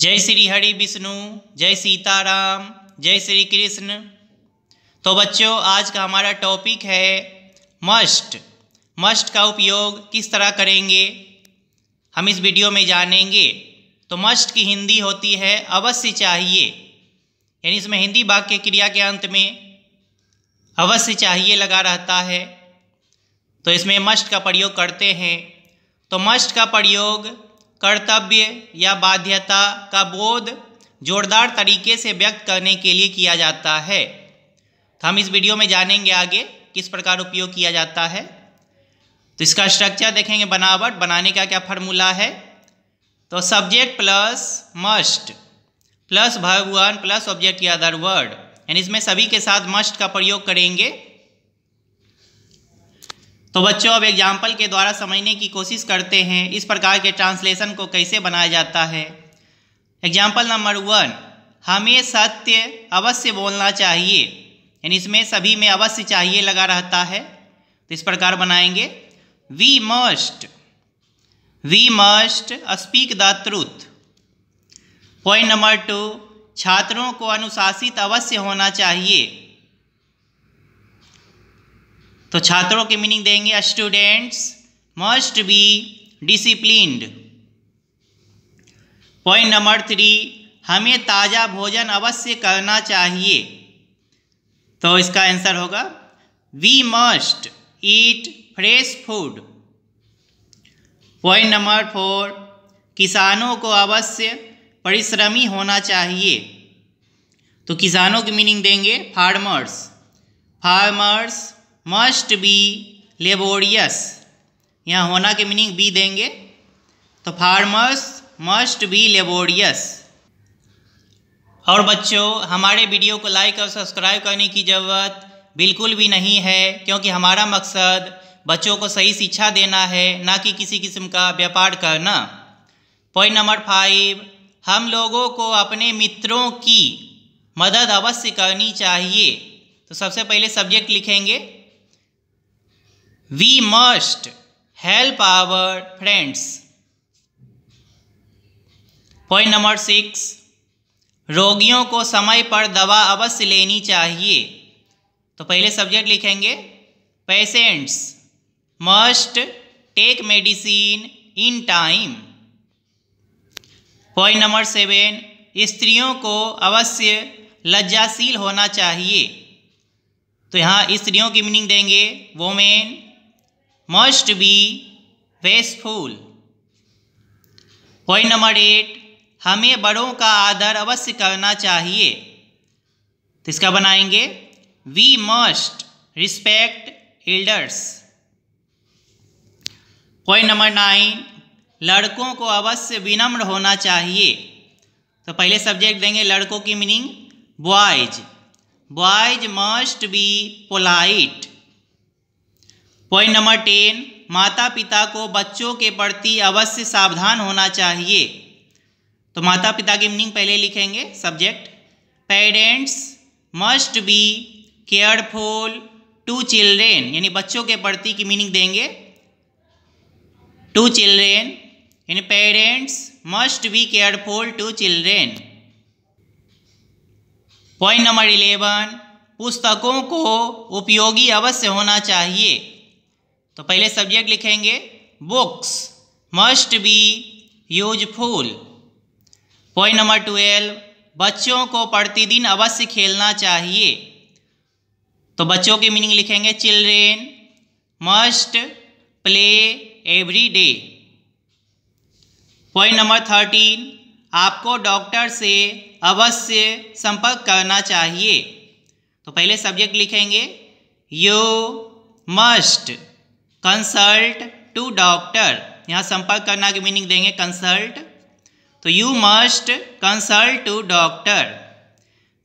जय श्री हरि विष्णु जय सीताराम जय श्री कृष्ण तो बच्चों आज का हमारा टॉपिक है मस्ट मस्ट का उपयोग किस तरह करेंगे हम इस वीडियो में जानेंगे तो मस्ट की हिंदी होती है अवश्य चाहिए यानी इसमें हिंदी वाक्य क्रिया के अंत में अवश्य चाहिए लगा रहता है तो इसमें मस्ट का प्रयोग करते हैं तो मस्ट का प्रयोग कर्तव्य या बाध्यता का बोध जोरदार तरीके से व्यक्त करने के लिए किया जाता है तो हम इस वीडियो में जानेंगे आगे किस प्रकार उपयोग किया जाता है तो इसका स्ट्रक्चर देखेंगे बनावट बनाने का क्या फार्मूला है तो सब्जेक्ट प्लस मस्ट प्लस भगवान प्लस ऑब्जेक्ट या अदर वर्ड यानी इसमें सभी के साथ मस्ट का प्रयोग करेंगे तो बच्चों अब एग्जाम्पल के द्वारा समझने की कोशिश करते हैं इस प्रकार के ट्रांसलेशन को कैसे बनाया जाता है एग्जाम्पल नंबर वन हमें सत्य अवश्य बोलना चाहिए यानी इसमें सभी में अवश्य चाहिए लगा रहता है तो इस प्रकार बनाएंगे we must we must speak the truth point number two छात्रों को अनुशासित अवश्य होना चाहिए तो छात्रों की मीनिंग देंगे students must be discipline point number three हमें ताज़ा भोजन अवश्य करना चाहिए तो इसका आंसर होगा we must eat fresh food point number four किसानों को अवश्य परिश्रमी होना चाहिए तो किसानों की मीनिंग देंगे farmers farmers must be laborious यहाँ होना के मीनिंग बी देंगे तो फार्मर्स मस्ट बी लेबोरियस और बच्चों हमारे वीडियो को लाइक और सब्सक्राइब करने की ज़रूरत बिल्कुल भी नहीं है क्योंकि हमारा मकसद बच्चों को सही शिक्षा देना है ना कि किसी किस्म का व्यापार करना पॉइंट नंबर फाइव हम लोगों को अपने मित्रों की मदद अवश्य करनी चाहिए तो सबसे पहले सब्जेक्ट लिखेंगे we must help our friends point number six रोगियों को समय पर दवा अवश्य लेनी चाहिए तो पहले सब्जेक्ट लिखेंगे patients must take medicine in time point number seven स्त्रियों को अवश्य लज्जाशील होना चाहिए तो यहाँ स्त्रियों की मीनिंग देंगे women must be wasteful. Point number eight हमें बड़ों का आदर अवश्य करना चाहिए तो इसका बनाएंगे we must respect elders point number nine लड़कों को अवश्य विनम्र होना चाहिए तो पहले सब्जेक्ट देंगे लड़कों की meaning boys boys must be polite point number ten माता पिता को बच्चों के प्रति अवश्य सावधान होना चाहिए तो माता पिता की मीनिंग पहले लिखेंगे subject parents must be careful to children यानी बच्चों के प्रति की मीनिंग देंगे टू चिल्ड्रेन यानी parents must be careful to children point number eleven पुस्तकों को उपयोगी अवश्य होना चाहिए तो पहले सब्जेक्ट लिखेंगे books must be useful point number twelve बच्चों को प्रतिदिन अवश्य खेलना चाहिए तो बच्चों की मीनिंग लिखेंगे children must play every day point number thirteen आपको डॉक्टर से अवश्य संपर्क करना चाहिए तो पहले सब्जेक्ट लिखेंगे you must consult to doctor यहाँ संपर्क करना की मीनिंग देंगे कंसल्ट तो you must consult to doctor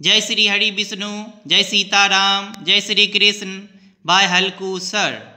जय श्री हरि विष्णु जय सीताराम जय श्री कृष्ण बाय हल्कू सर